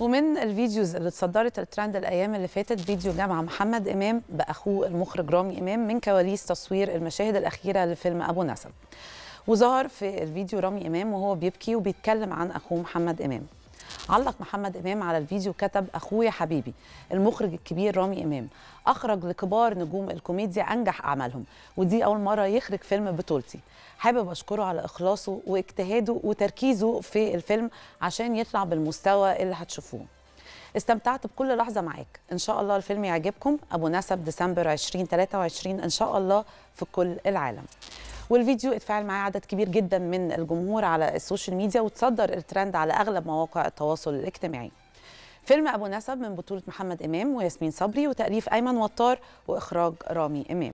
ومن الفيديوز اللي اتصدرت الترند الايام اللي فاتت فيديو جمع محمد امام باخوه المخرج رامي امام من كواليس تصوير المشاهد الاخيره لفيلم ابو نسب وظهر في الفيديو رامي امام وهو بيبكي وبيتكلم عن اخوه محمد امام علق محمد امام على الفيديو كتب اخويا حبيبي المخرج الكبير رامي امام اخرج لكبار نجوم الكوميديا انجح اعمالهم ودي اول مره يخرج فيلم بطولتي حابب اشكره على اخلاصه واجتهاده وتركيزه في الفيلم عشان يطلع بالمستوى اللي هتشوفوه استمتعت بكل لحظه معاك ان شاء الله الفيلم يعجبكم ابو نسب ديسمبر 2023 ان شاء الله في كل العالم والفيديو اتفاعل معاه عدد كبير جدا من الجمهور على السوشيال ميديا وتصدر الترند على اغلب مواقع التواصل الاجتماعي فيلم ابو نسب من بطوله محمد امام وياسمين صبري وتاليف ايمن وطار واخراج رامي امام